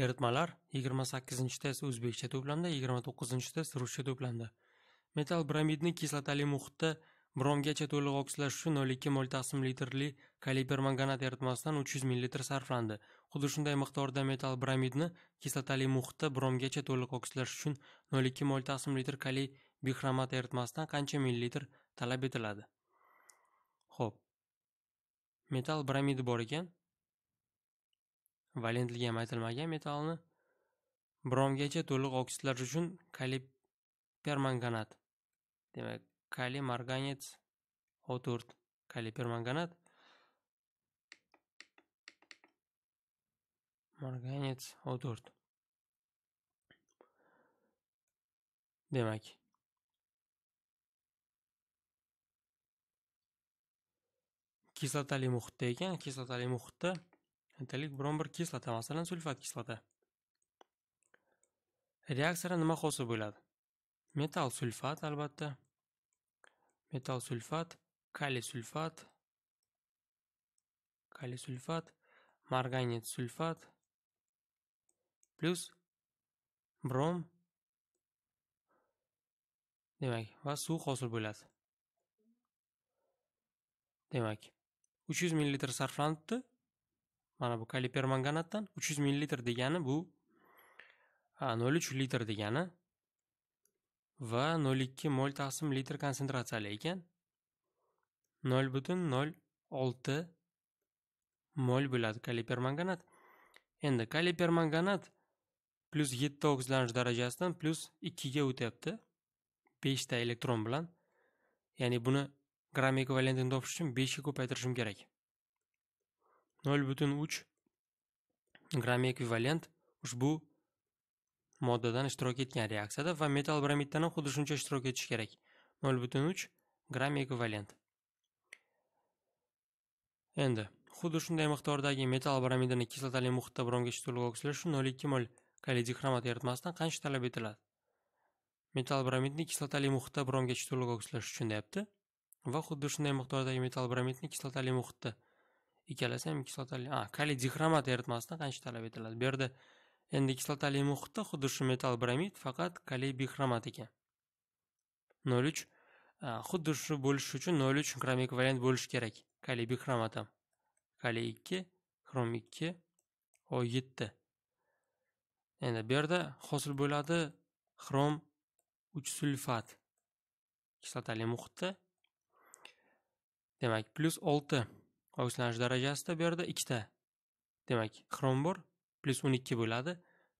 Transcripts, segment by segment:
eritmalar 28 test o'zbekcha to'plamda 29 test ruscha to'plamda metal bromidni kislotali muhitda bromgacha to'liq oksilash uchun 0,2 mol taqsim litrli kaliber manganat eritmasidan 300 ml sarflandi xuddi shunday miqdorda metal bromidni kislotali muhitda bromgacha to'liq oksilash uchun 0,2 mol taqsim litr kaliy bixromat eritmasidan qancha millilitr talab etiladi Xo'p. Metal bromidi bor ekan valentligi ham aytilmagan metallni bromgacha to'liq oksidlar uchun kali permanganat demak kali marganet o to'rt kali permanganat marganet o to'rt demak kislotali muhitda ekan kislotali muhitda Ertalik biron bir kislota, masalan, sulfat kislota. Reaksiyada nima hosil bo'ladi? Metal sulfat albatta. Metal sulfat, kaliy sulfat, kaliy sulfat, marganit sulfat plus brom demak va suv hosil bo'ladi. Demak, 300 ml sarflanibdi. mana bu kalipermanganatdan 300 ml degani bu 0,3 litr degani va 0,2 mol taqsim litr konsentratsiyali ekan 0,06 mol bo'ladi kalipermanganat endi kalipermanganat plyus yetti oksidlanish darajasidan plyus ikkiga o'tyapti beshta elektron bilan ya'ni buni gramm ekvivalentini topish uchun beshga ko'paytirishim kerak nol butun uch gramm ekvivalent ushbu moddadan ishtirok etgan reaksiyada va metal bromiddan ham xuddi shuncha ishtirok etishi kerak nol butun uch gramm ekvivalent endi xuddi shunday miqdordagi metal bromidini kislotali muhitda bromga ishtirok oksidlash uchun nol ikki mol kalidixromat eritmasidan qancha talab etiladi metal bromidni kislotali muhitda bromga ishtirok oksidlash uchun deyapti va xuddi shunday miqdordagi metal bromidni kislotali muhitda ikkalasi ham kislotali a kaliy dixromat eritmasidan qancha talab etiladi bu yerda endi kislotali muhitda xuddi shu metal bromid faqat kaliy bixromat ekan nol uch xuddi shu bo'lishi uchun nol uch gram ekvivalent bo'lishi kerak kaliy bixromat ham kaliy ikki xrom ikki o yetti endi bu yerda hosil bo'ladi xrom uch sulfat kislotali muhitda demak plyus olti Oksitlanish darajasida bu yerda 2 ta. Demak, xrom bor, plus 12 bo'ladi,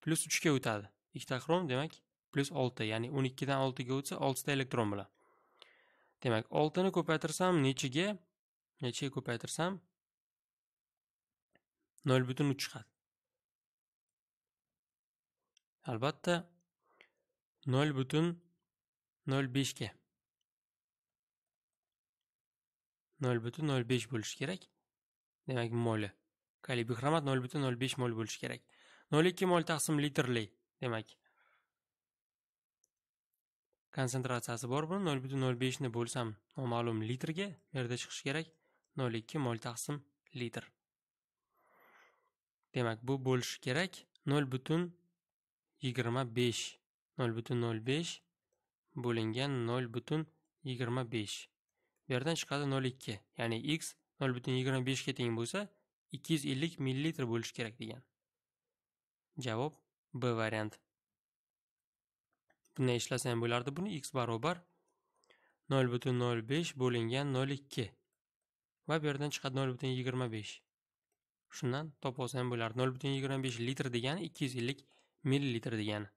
plus 3 ga o'tadi. 2 ta xrom, demak, plus 6, ya'ni 12 dan 6 ga o'tsa 6 ta elektron bilan. Demak, 6 ni ko'paytirsam nechiga? Nechiga ko'paytirsam 0.3 chiqadi. Albatta 0.05 ga. 0.05 bo'lishi kerak demak moli kaliy bixromat 0.05 mol bo'lishi kerak 0.2 mol taqsim litrli demak konsentratsiyasi bor buni 0.05 ni bo'lsam noma'lum litrga bu yerda chiqishi kerak 0.2 mol taqsim litr demak bu bo'lishi kerak 0.25 0.05 bo'lingan 0.25 bu yerdan chiqadi 0,2. ya'ni x 0,25 ga teng bo'lsa 250 ml bo'lishi kerak degan javob b variant bunday ishlasa ham bo'lardi buni x barobar 0,05 bo'lingan 0,2 va bu yerdan chiqadi 0,25 shundan topolsa ham bo'lardi 0,25 litr degani 250 ml degani